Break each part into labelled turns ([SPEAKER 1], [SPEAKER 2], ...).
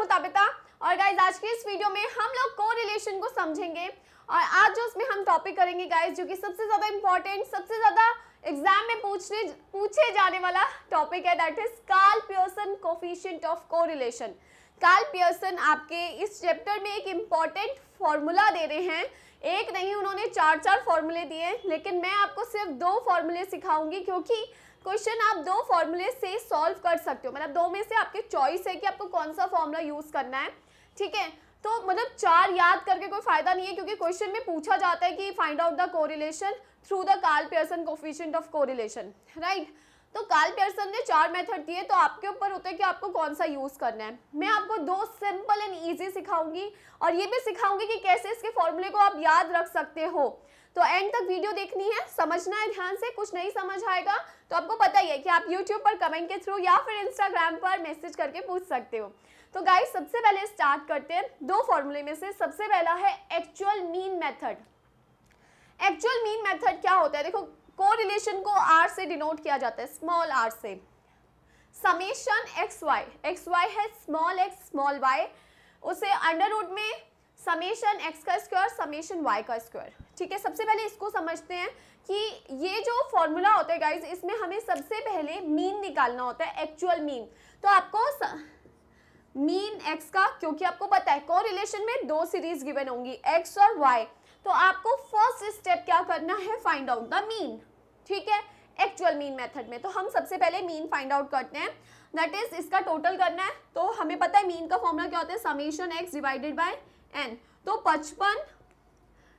[SPEAKER 1] हूँ तबिता और गाइज आज की इस वीडियो में हम लोग को रिलेशन को समझेंगे और आज जो उसमें हम टॉपिक करेंगे गाइज जो कि सबसे ज़्यादा इंपॉर्टेंट सबसे ज़्यादा एग्जाम में पूछने पूछे जाने वाला टॉपिक है that is Karl Pearson coefficient of correlation Karl Pearson आपके इस चैप्टर में एक इम्पॉर्टेंट फॉर्मूला दे रहे हैं एक नहीं उन्होंने चार चार फॉर्मूले दिए लेकिन मैं आपको सिर्फ दो फॉर्मूले सिखाऊंगी क्योंकि क्वेश्चन आप दो फॉर्मूले से सॉल्व कर सकते हो मतलब दो में से आपके चॉइस है कि आपको कौन सा फॉर्मूला यूज करना है ठीक है तो मतलब चार याद करके कोई फायदा नहीं है क्योंकि क्वेश्चन में पूछा जाता है कि find out the correlation through the Karl Pearson coefficient of correlation right तो काल पियर्सन ने चार मेथड दिए तो आपके ऊपर होता है कि आपको कौन सा यूज़ करना है मैं आपको दो सिंपल एंड इजी सिखाऊंगी और ये भी सिखाऊंगी कि कैसे इसके फॉर्मूले को आप याद रख सकते हो तो एंड तक वीडियो देखनी है समझना है ध्यान से कुछ नहीं समझ आएगा तो आपको पता ही है कि आप यूट्यूब पर कमेंट के थ्रू या फिर इंस्टाग्राम पर मैसेज करके पूछ सकते हो तो गाइस सबसे पहले स्टार्ट करते हैं दो फॉर्मूले में से सबसे पहला है actual mean method actual mean method क्या होता है देखो कोरिलेशन को आर से डिनोट किया जाता है स्मॉल आर से summation X Y X Y है स्मॉल एक्स स्मॉल वाई उसे अंडर रूट में समेशन एक्स का स्क्वायर समेशन वाई का स्क्वायर ठीक है सबसे पहले इसको समझते हैं कि ये जो फॉर्मूला होता है गाइज इसमें हमें सबसे पहले मीन निकालना होता है एक्चुअल मीन तो आपको स... मीन एक्स का क्योंकि आपको पता है को रिलेशन में दो सीरीज गिवन होंगी एक्स और वाई तो आपको फर्स्ट स्टेप क्या करना है फाइंड आउट द मीन ठीक है एक्चुअल मीन मेथड में तो हम सबसे पहले मीन फाइंड आउट करते हैं दैट इज इसका टोटल करना है तो हमें पता है मीन का फॉर्मूला क्या होता है summation X divided by N तो पचपन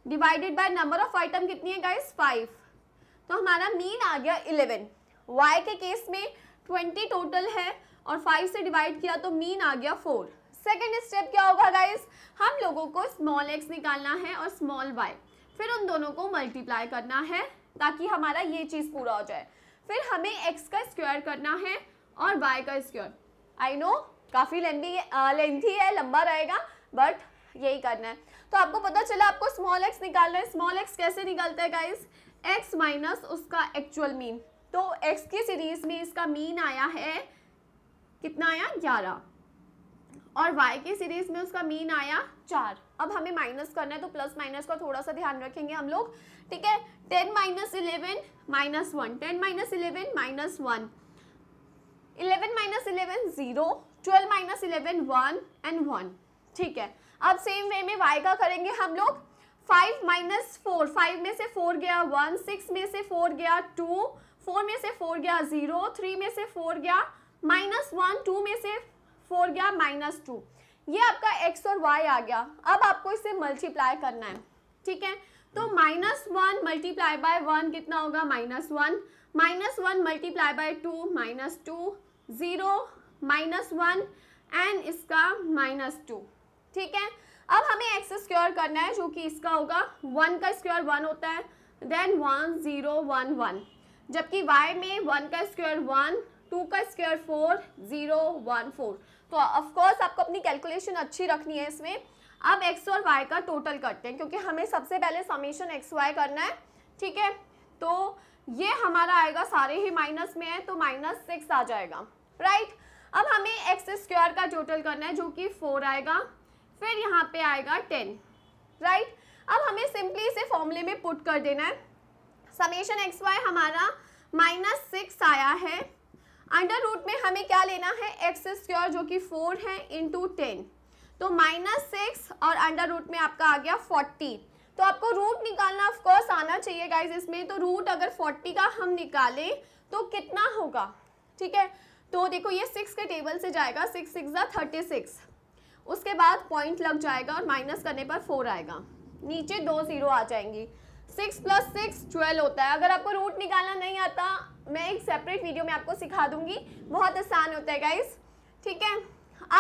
[SPEAKER 1] divided by number of item कितनी है गाइस फाइव तो हमारा मीन आ गया इलेवन वाई के केस में ट्वेंटी टोटल है और फाइव से डिवाइड किया तो मीन आ गया फोर सेकेंड स्टेप क्या होगा गाइस हम लोगों को स्मॉल एक्स निकालना है और स्मॉल वाई फिर उन दोनों को मल्टीप्लाई करना है ताकि हमारा ये चीज़ पूरा हो जाए फिर हमें एक्स का स्क्वायर करना है और वाई का स्क्वायर आई नो काफ़ी लेंदी लेंथी है लंबा रहेगा बट यही करना है तो आपको पता चला आपको स्मॉल एक्स निकालना है स्मॉल एक्स कैसे निकालते हैं गाइज एक्स माइनस उसका एक्चुअल मीन तो एक्स की सीरीज में इसका मीन आया है कितना आया ग्यारह और y के सीरीज में उसका मीन आया चार अब हमें माइनस करना है तो प्लस माइनस का थोड़ा सा ध्यान रखेंगे हम लोग ठीक है ten minus eleven minus one ten minus eleven minus one eleven minus eleven zero twelve minus eleven one and one ठीक है अब सेम वे में y का करेंगे हम लोग फाइव माइनस फोर फाइव में से फोर गया वन सिक्स में से फोर गया टू फोर में से फोर गया जीरो थ्री में से फोर गया माइनस वन टू में से फोर गया माइनस टू ये आपका एक्स और वाई आ गया अब आपको इसे मल्टीप्लाई करना है ठीक है तो minus one multiply by one कितना होगा minus one minus one multiply by two minus two zero minus one and इसका माइनस टू ठीक है अब हमें एक्स स्क्योर करना है जो कि इसका होगा वन का स्क्योर वन होता है then one zero one one जबकि वाई में वन का स्क्वायर वन टू का square four zero one four तो ऑफकोर्स आपको अपनी कैलकुलेशन अच्छी रखनी है इसमें अब एक्स और वाई का टोटल करते हैं क्योंकि हमें सबसे पहले समीशन एक्स वाई करना है ठीक है तो ये हमारा आएगा सारे ही माइनस में है तो माइनस सिक्स आ जाएगा राइट अब हमें एक्स स्क्वायर का टोटल करना है जो कि फोर आएगा फिर यहाँ पे आएगा टेन राइट अब हमें सिंपली इसे फॉर्मूले में पुट कर देना है समेशन एक्स वाई हमारा माइनस सिक्स आया है अंडर रूट में हमें क्या लेना है एक्स स्क्योर जो कि फोर है इंटू टेन तो माइनस सिक्स और अंडर रूट में आपका आ गया फोर्टी तो आपको रूट निकालना ऑफकोर्स आना चाहिए गाइज इसमें तो रूट अगर फोर्टी का हम निकालें तो कितना होगा ठीक है तो देखो ये सिक्स के टेबल से जाएगा सिक्स सिक्स या थर्टी सिक्स उसके बाद पॉइंट लग जाएगा और माइनस करने पर फोर आएगा नीचे दो ज़ीरो आ जाएंगी सिक्स प्लस सिक्स ट्वेल्व होता है अगर आपको रूट निकालना नहीं आता मैं एक सेपरेट वीडियो में आपको सिखा दूंगी बहुत आसान होता है गाइस ठीक है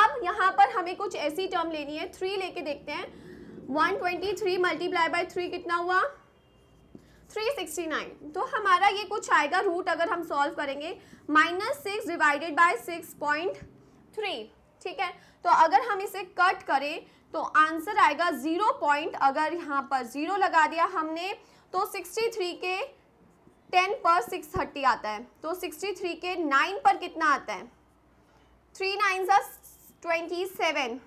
[SPEAKER 1] अब यहाँ पर हमें कुछ ऐसी टर्म लेनी है थ्री लेके देखते हैं one twenty three multiply by three कितना हुआ थ्री सिक्सटी नाइन तो हमारा ये कुछ आएगा रूट अगर हम सॉल्व करेंगे minus six divided by six point three ठीक है तो अगर हम इसे कट करें तो आंसर आएगा ज़ीरो पॉइंट अगर यहाँ पर ज़ीरो लगा दिया हमने तो सिक्सटी थ्री के टेन पर सिक्स थर्टी आता है तो सिक्सटी थ्री के नाइन पर कितना आता है थ्री नाइन सा twenty seven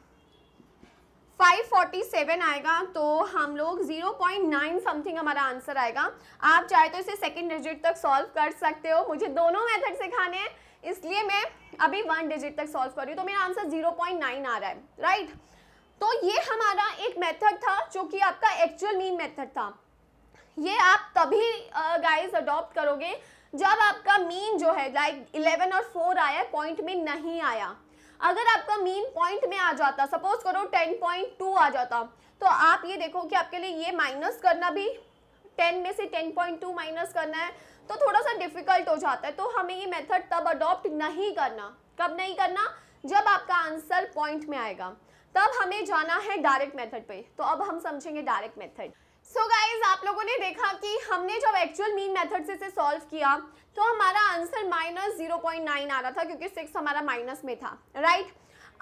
[SPEAKER 1] five forty seven आएगा तो हम लोग ज़ीरो पॉइंट नाइन समथिंग हमारा आंसर आएगा आप चाहे तो इसे सेकेंड डिजिट तक सॉल्व कर सकते हो मुझे दोनों मेथड सिखाने हैं इसलिए मैं अभी वन डिजिट तक सॉल्व कर रही हूँ तो मेरा आंसर ज़ीरो पॉइंट नाइन आ रहा है राइट तो ये हमारा एक मेथड था जो कि आपका एक्चुअल मीन मेथड था ये आप तभी गाइस अडॉप्ट करोगे जब आपका मीन जो है लाइक इलेवन और फोर आया पॉइंट में नहीं आया अगर आपका मीन पॉइंट में आ जाता सपोज करो टेन पॉइंट टू आ जाता तो आप ये देखो कि आपके लिए ये माइनस करना भी टेन में से टेन पॉइंट टू माइनस करना है तो थोड़ा सा डिफिकल्ट हो जाता है तो हमें ये मेथड तब अडॉप्ट नहीं करना कब नहीं करना जब आपका आंसर पॉइंट में आएगा तब हमें जाना है डायरेक्ट मेथड पे तो अब हम समझेंगे direct method so so guys आप लोगों ने देखा कि हमने जब एक्चुअल मीन मेथड से इसे सॉल्व किया तो हमारा answer minus zero point nine आ रहा था क्योंकि सिक्स हमारा माइनस में था राइट right?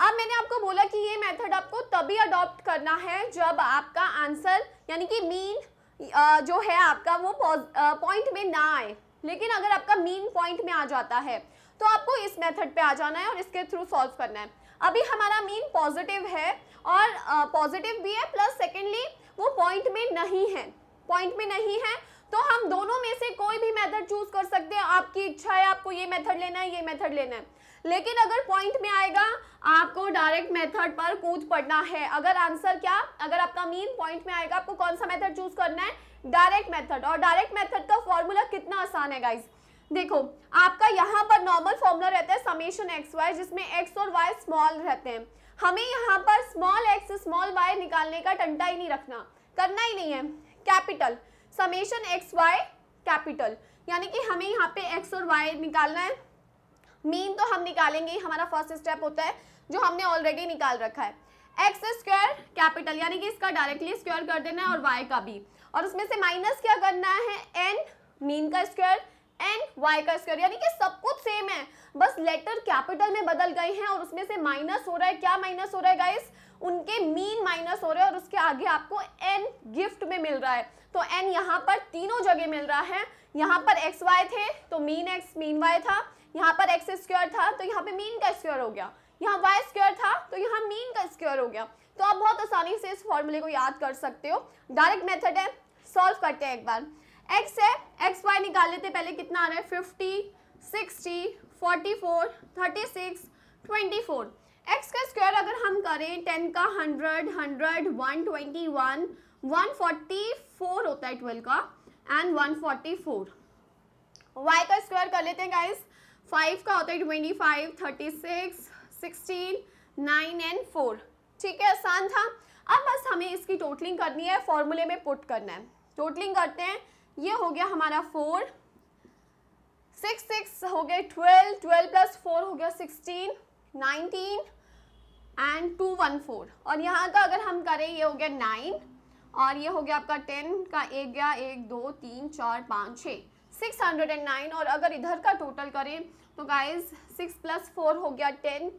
[SPEAKER 1] अब मैंने आपको बोला कि ये मेथड आपको तभी अडॉप्ट करना है जब आपका आंसर यानी कि मीन जो है आपका वो पॉइंट में ना आए लेकिन अगर आपका मीन पॉइंट में आ जाता है तो आपको इस मेथड पे आ जाना है और इसके थ्रू सॉल्व करना है अभी हमारा मीन पॉजिटिव है और पॉजिटिव भी है प्लस सेकेंडली वो पॉइंट में नहीं है पॉइंट में नहीं है तो हम दोनों में से कोई भी मेथड चूज कर सकते हैं आपकी इच्छा है आपको ये मेथड लेना है ये मेथड लेना है लेकिन अगर पॉइंट में आएगा आपको डायरेक्ट मेथड पर कूद पड़ना है अगर आंसर क्या अगर आपका मीन पॉइंट में आएगा आपको कौन सा मेथड चूज करना है डायरेक्ट मेथड और डायरेक्ट मेथड का फॉर्मूला कितना आसान है गाइज देखो आपका यहाँ पर नॉर्मल फॉर्मूला रहता है समेशन एक्स वाई जिसमें एक्स और वाई स्मॉल रहते हैं हमें यहाँ पर स्मॉल एक्स स्मॉल वाई निकालने का टंटा ही नहीं रखना करना ही नहीं है capital summation X Y capital यानी कि हमें यहाँ पे एक्स और वाई निकालना है मीन तो हम निकालेंगे हमारा फर्स्ट स्टेप होता है जो हमने ऑलरेडी निकाल रखा है एक्स स्क्वायर कैपिटल यानी कि इसका डायरेक्टली स्क्वायर कर देना है और वाई का भी और उसमें से माइनस क्या करना है एन मीन का स्क्वायर एन वाई का स्क्वायर यानी कि सब कुछ सेम है बस लेटर कैपिटल में बदल गए हैं और उसमें से माइनस हो रहा है क्या माइनस हो रहा है गाइस उनके मीन माइनस हो रहे हैं और उसके आगे आपको एन गिफ्ट में मिल रहा है तो एन यहाँ पर तीनों जगह मिल रहा है यहाँ पर एक्स वाई थे तो मीन एक्स मीन वाई था यहाँ पर एक्स स्क्र था तो यहाँ पे मीन का स्क्योर हो गया यहाँ वाई स्क्र था तो यहाँ मीन का स्क्योर हो गया तो आप बहुत आसानी से इस फॉर्मूले को याद कर सकते हो डायरेक्ट मेथड है सॉल्व करते हैं एक बार एक्स है एक्स वाई निकाल लेते पहले कितना आ रहा है fifty sixty forty four thirty six twenty four X का स्क्वायर अगर हम करें टेन का hundred hundred one twenty one one forty four होता है ट्वेल्व का and one forty four Y का स्क्वायर कर लेते हैं गाइस फाइव का होता है twenty five thirty six sixteen nine and four ठीक है आसान था अब बस हमें इसकी टोटलिंग करनी है फॉर्मूले में पुट करना है टोटलिंग करते हैं ये हो गया हमारा फोर सिक्स सिक्स हो गया ट्वेल्व ट्वेल्व प्लस फोर हो गया sixteen nineteen and two one four और यहाँ का तो अगर हम करें ये हो गया नाइन और ये हो गया आपका टेन का एक गया एक दो तीन चार पाँच छः सिक्स हंड्रेड एंड नाइन और अगर इधर का टोटल करें तो गाइज सिक्स प्लस फोर हो गया टेन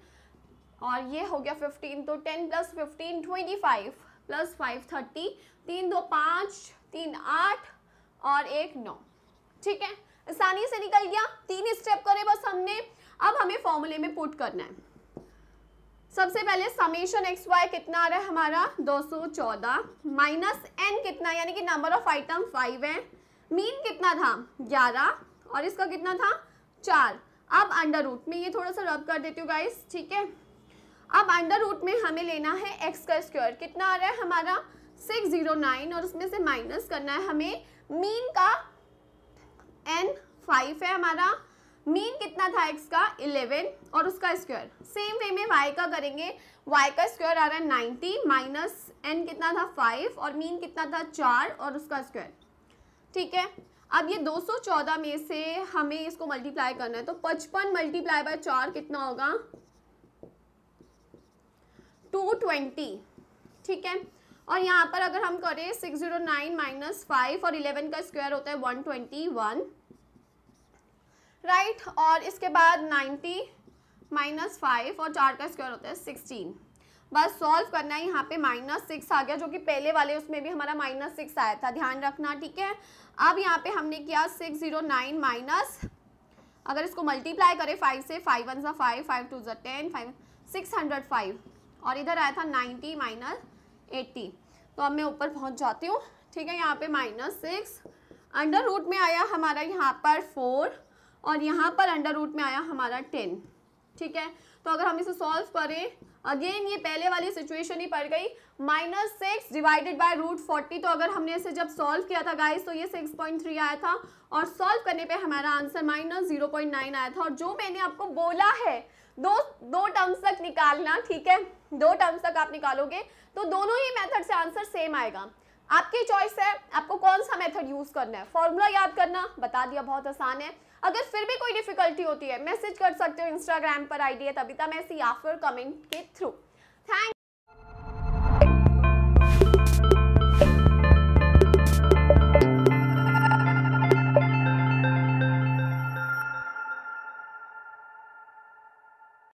[SPEAKER 1] और ये हो गया फिफ्टीन तो ten plus fifteen twenty five plus five thirty तीन दो पाँच तीन आठ और एक नौ ठीक है आसानी से निकल गया तीन स्टेप करें बस हमने अब हमें फॉर्मूले में पुट करना है सबसे पहले समेशन एक्स वाई कितना आ रहा है हमारा 214 माइनस एन कितना यानी कि नंबर ऑफ आइटम फाइव है मीन कितना था 11 और इसका कितना था चार अब अंडर रूट में ये थोड़ा सा रब कर देती हूँ गाइस ठीक है अब अंडर रूट में हमें लेना है एक्स का स्क्वायर कितना आ रहा है हमारा 609 और उसमें से माइनस करना है हमें मीन का एन फाइव है हमारा मीन कितना था एक्स का 11 और उसका स्क्वायर सेम वे में वाई का करेंगे वाई का स्क्वायर आ रहा है 90 माइनस एन कितना था 5 और मीन कितना था 4 और उसका स्क्वायर ठीक है अब ये 214 में से हमें इसको मल्टीप्लाई करना है तो 55 मल्टीप्लाई बाय 4 कितना होगा 220 ठीक है और यहाँ पर अगर हम करें 609 जीरो नाइन माइनस फाइव और 11 का स्क्वायर होता है 121 राइट right? और इसके बाद 90 माइनस फाइव और चार का स्क्वायर होता है सिक्सटीन बस सॉल्व करना है यहाँ पे माइनस सिक्स आ गया जो कि पहले वाले उसमें भी हमारा माइनस सिक्स आया था ध्यान रखना ठीक है अब यहाँ पे हमने किया सिक्स जीरो नाइन माइनस अगर इसको मल्टीप्लाई करें फाइव से फाइव वन सा फाइव फाइव टू ज़ा ten five six hundred five और इधर आया था नाइन्टी माइनस एट्टी तो अब मैं ऊपर पहुँच जाती हूँ ठीक है यहाँ पे माइनस सिक्स अंडर रूट में आया हमारा यहाँ पर फोर और यहाँ पर अंडर रूट में आया हमारा टेन ठीक है तो अगर हम इसे सॉल्व करें अगेन ये पहले वाली सिचुएशन ही पड़ गई minus six divided by root forty तो अगर हमने इसे जब सॉल्व किया था गाइस तो ये सिक्स पॉइंट थ्री आया था और सॉल्व करने पे हमारा answer minus zero point nine आया था और जो मैंने आपको बोला है दो दो टर्म्स तक निकालना ठीक है दो टर्म्स तक आप निकालोगे तो दोनों ही मेथड से आंसर सेम आएगा आपकी चॉइस है आपको कौन सा मेथड यूज करना है फॉर्मूला याद करना बता दिया बहुत आसान है अगर फिर भी कोई डिफिकल्टी होती है मैसेज कर सकते हो इंस्टाग्राम पर आईडी है तबिता मैसी या फिर कमेंट के थ्रू थैंक